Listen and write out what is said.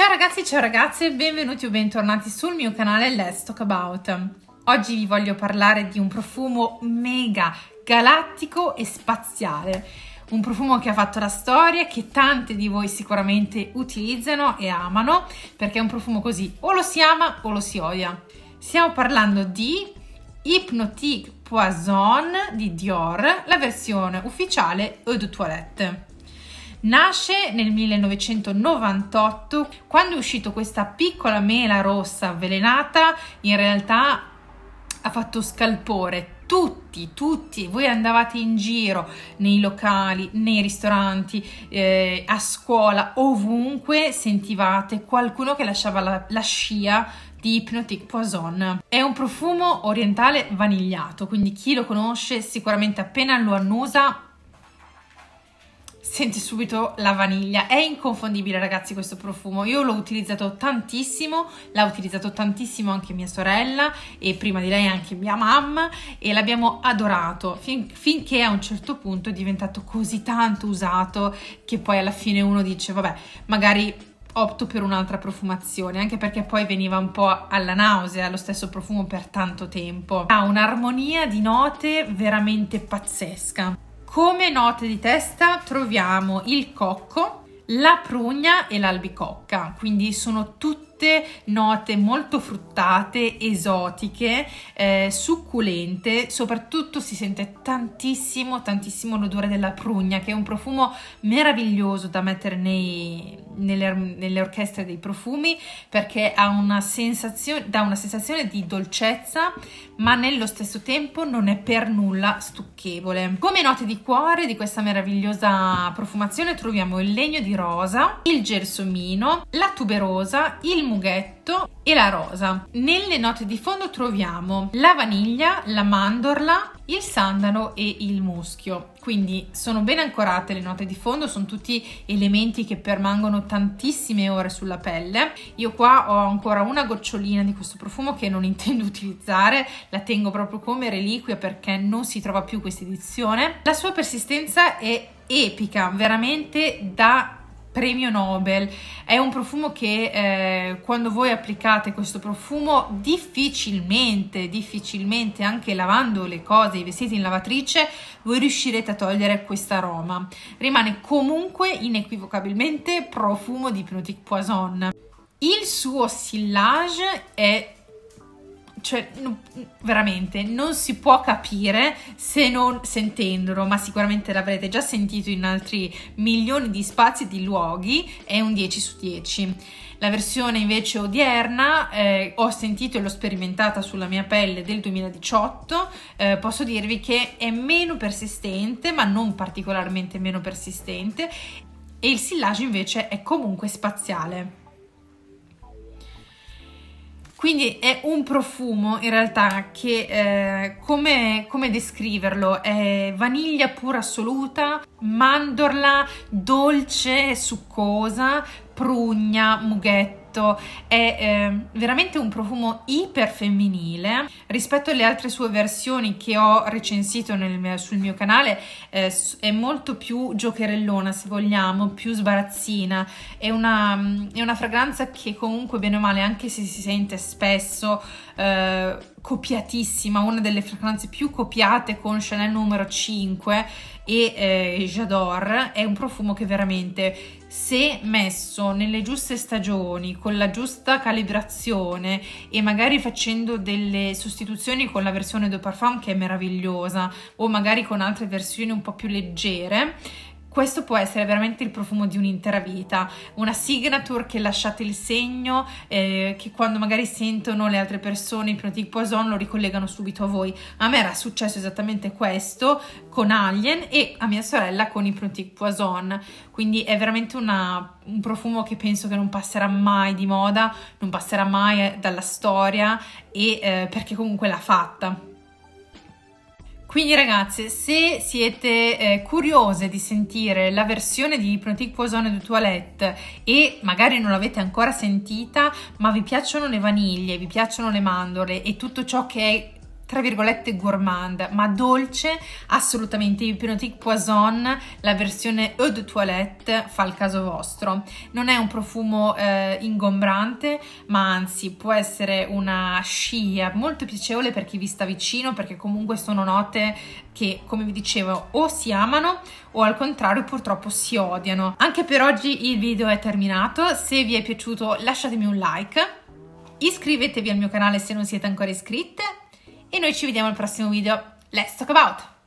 Ciao ragazzi, ciao ragazze, benvenuti o bentornati sul mio canale Let's Talk About. Oggi vi voglio parlare di un profumo mega galattico e spaziale. Un profumo che ha fatto la storia, che tante di voi sicuramente utilizzano e amano, perché è un profumo così, o lo si ama o lo si odia. Stiamo parlando di Hypnotique Poison di Dior, la versione ufficiale Eau de Toilette. Nasce nel 1998, quando è uscito questa piccola mela rossa avvelenata, in realtà ha fatto scalpore tutti, tutti, voi andavate in giro nei locali, nei ristoranti, eh, a scuola, ovunque sentivate qualcuno che lasciava la, la scia di Hypnotic Poison. È un profumo orientale vanigliato, quindi chi lo conosce sicuramente appena lo annusa senti subito la vaniglia. È inconfondibile, ragazzi, questo profumo. Io l'ho utilizzato tantissimo, l'ha utilizzato tantissimo anche mia sorella e prima di lei anche mia mamma e l'abbiamo adorato fin finché a un certo punto è diventato così tanto usato che poi alla fine uno dice, vabbè, magari opto per un'altra profumazione, anche perché poi veniva un po' alla nausea lo stesso profumo per tanto tempo. Ha un'armonia di note veramente pazzesca. Come note di testa troviamo il cocco, la prugna e l'albicocca, quindi sono tutti tutte note molto fruttate, esotiche, eh, succulente, soprattutto si sente tantissimo, tantissimo l'odore della prugna, che è un profumo meraviglioso da mettere nei, nelle, nelle, orchestre dei profumi, perché ha una sensazione, dà una sensazione di dolcezza, ma nello stesso tempo non è per nulla stucchevole. Come note di cuore di questa meravigliosa profumazione troviamo il legno di rosa, il gelsomino, la tuberosa, il mughetto e la rosa. Nelle note di fondo troviamo la vaniglia, la mandorla, il sandalo e il muschio. Quindi sono ben ancorate le note di fondo, sono tutti elementi che permangono tantissime ore sulla pelle. Io qua ho ancora una gocciolina di questo profumo che non intendo utilizzare, la tengo proprio come reliquia perché non si trova più questa edizione. La sua persistenza è epica, veramente da premio Nobel, è un profumo che eh, quando voi applicate questo profumo difficilmente, difficilmente anche lavando le cose, i vestiti in lavatrice, voi riuscirete a togliere questo aroma. Rimane comunque inequivocabilmente profumo di Hypnotic Poison. Il suo sillage è cioè, no, veramente non si può capire se non sentendolo, ma sicuramente l'avrete già sentito in altri milioni di spazi e di luoghi, è un 10 su 10. La versione invece odierna eh, ho sentito e l'ho sperimentata sulla mia pelle del 2018, eh, posso dirvi che è meno persistente, ma non particolarmente meno persistente, e il sillage invece è comunque spaziale. Quindi è un profumo in realtà che, eh, come, come, descriverlo, è vaniglia pura assoluta, mandorla dolce, succosa, prugna, mughetto prodotto è eh, veramente un profumo iper femminile rispetto alle altre sue versioni che ho recensito nel, sul mio canale eh, è molto più giocherellona se vogliamo più sbarazzina è una, mm, è una fragranza che comunque bene o male anche se si sente spesso eh, copiatissima, una delle fragranze più copiate con Chanel numero 5 e eh, J'adore, è un profumo che veramente se messo nelle giuste stagioni, con la giusta calibrazione e magari facendo delle sostituzioni con la versione de parfum che è meravigliosa o magari con altre versioni un po' più leggere, questo può essere veramente il profumo di un'intera vita, una signature che lasciate il segno, eh, che quando magari sentono le altre persone, Hypnotic Poison, lo ricollegano subito a voi. A me era successo esattamente questo con Alien e a mia sorella con Hypnotic Poison, quindi è veramente una, un profumo che penso che non passerà mai di moda, non passerà mai eh, dalla storia e, eh, perché comunque l'ha fatta. Quindi ragazze, se siete eh, curiose di sentire la versione di Hypnotic Poison de Toilette e magari non l'avete ancora sentita, ma vi piacciono le vaniglie, vi piacciono le mandorle e tutto ciò che è tra virgolette gourmand, ma dolce, assolutamente Hypnotic Poison, la versione eau de toilette fa il caso vostro. Non è un profumo eh, ingombrante, ma anzi può essere una scia molto piacevole per chi vi sta vicino, perché comunque sono note che, come vi dicevo, o si amano o al contrario purtroppo si odiano. Anche per oggi il video è terminato, se vi è piaciuto lasciatemi un like. Iscrivetevi al mio canale se non siete ancora iscritte e noi ci vediamo al prossimo video. Let's talk about!